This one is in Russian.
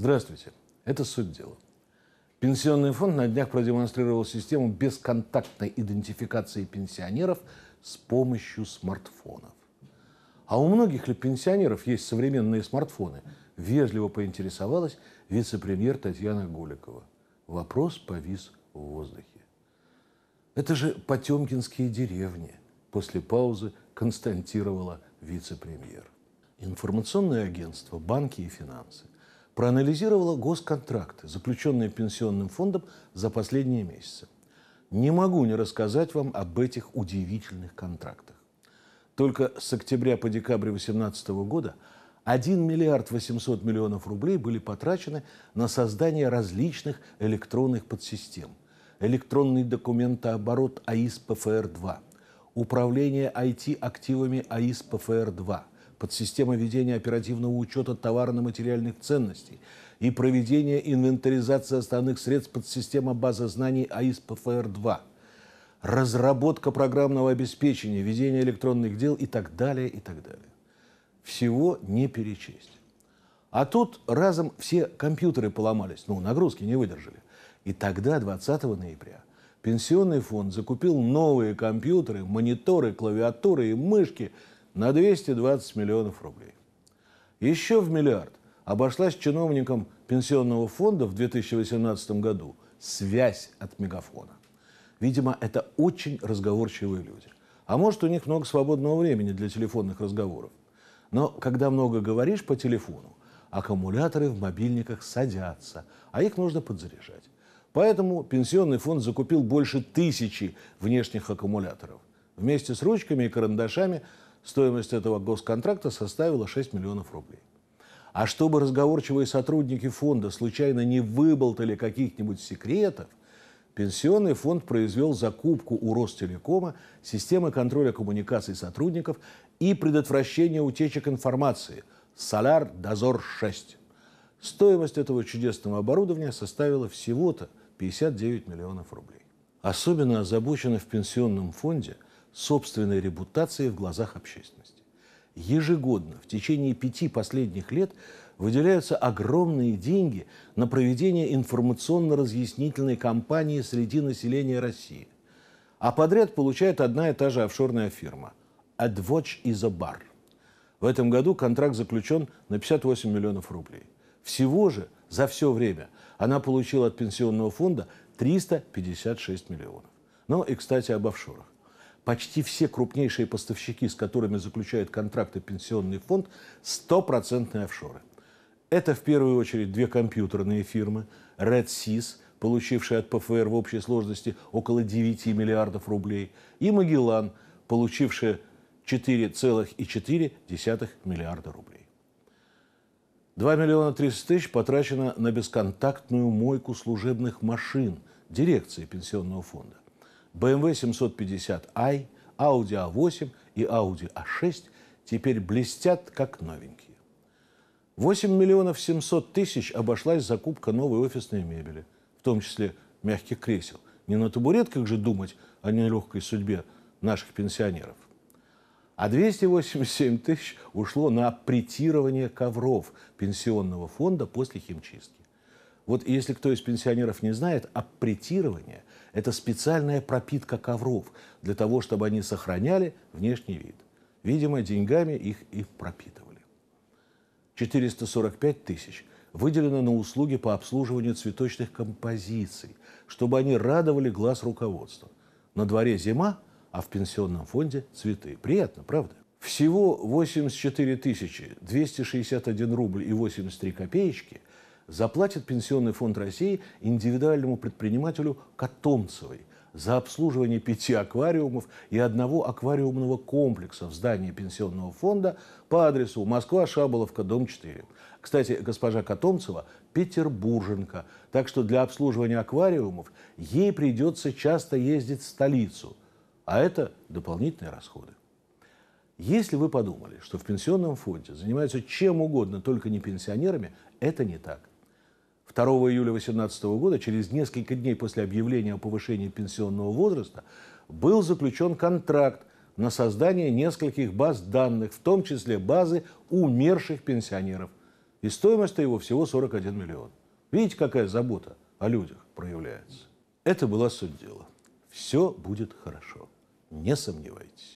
Здравствуйте. Это суть дела. Пенсионный фонд на днях продемонстрировал систему бесконтактной идентификации пенсионеров с помощью смартфонов. А у многих ли пенсионеров есть современные смартфоны? Вежливо поинтересовалась вице-премьер Татьяна Голикова. Вопрос повис в воздухе. Это же потемкинские деревни, после паузы констатировала вице-премьер. Информационное агентство, банки и финансы – проанализировала госконтракты, заключенные пенсионным фондом за последние месяцы. Не могу не рассказать вам об этих удивительных контрактах. Только с октября по декабрь 2018 года 1 миллиард 800 миллионов рублей были потрачены на создание различных электронных подсистем. Электронный документооборот АИС-ПФР-2, управление IT-активами АИС-ПФР-2, подсистема ведения оперативного учета товарно-материальных ценностей и проведение инвентаризации основных средств подсистема базы знаний АИС ПФР-2, разработка программного обеспечения, ведение электронных дел и так далее, и так далее. Всего не перечесть. А тут разом все компьютеры поломались, ну, нагрузки не выдержали. И тогда, 20 ноября, пенсионный фонд закупил новые компьютеры, мониторы, клавиатуры и мышки – на 220 миллионов рублей. Еще в миллиард обошлась чиновникам пенсионного фонда в 2018 году связь от мегафона. Видимо, это очень разговорчивые люди. А может, у них много свободного времени для телефонных разговоров. Но когда много говоришь по телефону, аккумуляторы в мобильниках садятся, а их нужно подзаряжать. Поэтому пенсионный фонд закупил больше тысячи внешних аккумуляторов. Вместе с ручками и карандашами Стоимость этого госконтракта составила 6 миллионов рублей. А чтобы разговорчивые сотрудники фонда случайно не выболтали каких-нибудь секретов, Пенсионный фонд произвел закупку у Ростелекома системы контроля коммуникаций сотрудников и предотвращения утечек информации «Соляр Дозор-6». Стоимость этого чудесного оборудования составила всего-то 59 миллионов рублей. Особенно озабочены в пенсионном фонде – собственной репутации в глазах общественности. Ежегодно, в течение пяти последних лет, выделяются огромные деньги на проведение информационно-разъяснительной кампании среди населения России. А подряд получает одна и та же офшорная фирма – AdWatch и The Bar. В этом году контракт заключен на 58 миллионов рублей. Всего же за все время она получила от пенсионного фонда 356 миллионов. Ну и, кстати, об офшорах почти все крупнейшие поставщики, с которыми заключают контракты пенсионный фонд, стопроцентные офшоры. Это в первую очередь две компьютерные фирмы Redsys, Seas, получившие от ПФР в общей сложности около 9 миллиардов рублей, и Магеллан, получившие 4,4 миллиарда рублей. 2 миллиона 30 тысяч потрачено на бесконтактную мойку служебных машин дирекции пенсионного фонда. BMW 750i, Audi A8 а и Audi A6 а теперь блестят как новенькие. 8 миллионов 700 тысяч обошлась закупка новой офисной мебели, в том числе мягких кресел. Не на табуретках же думать о нелегкой судьбе наших пенсионеров. А 287 тысяч ушло на притирование ковров пенсионного фонда после химчистки. Вот если кто из пенсионеров не знает, аппретирование это специальная пропитка ковров для того, чтобы они сохраняли внешний вид. Видимо, деньгами их и пропитывали. 445 тысяч выделено на услуги по обслуживанию цветочных композиций, чтобы они радовали глаз руководства. На дворе зима, а в пенсионном фонде цветы. Приятно, правда? Всего 84 261 рубль и 83 копеечки заплатит Пенсионный фонд России индивидуальному предпринимателю Котомцевой за обслуживание пяти аквариумов и одного аквариумного комплекса в здании Пенсионного фонда по адресу Москва, Шаболовка, дом 4. Кстати, госпожа Котомцева – петербурженка, так что для обслуживания аквариумов ей придется часто ездить в столицу, а это дополнительные расходы. Если вы подумали, что в пенсионном фонде занимаются чем угодно, только не пенсионерами, это не так. 2 июля 2018 года, через несколько дней после объявления о повышении пенсионного возраста, был заключен контракт на создание нескольких баз данных, в том числе базы умерших пенсионеров. И стоимость его всего 41 миллион. Видите, какая забота о людях проявляется. Это была суть дела. Все будет хорошо, не сомневайтесь.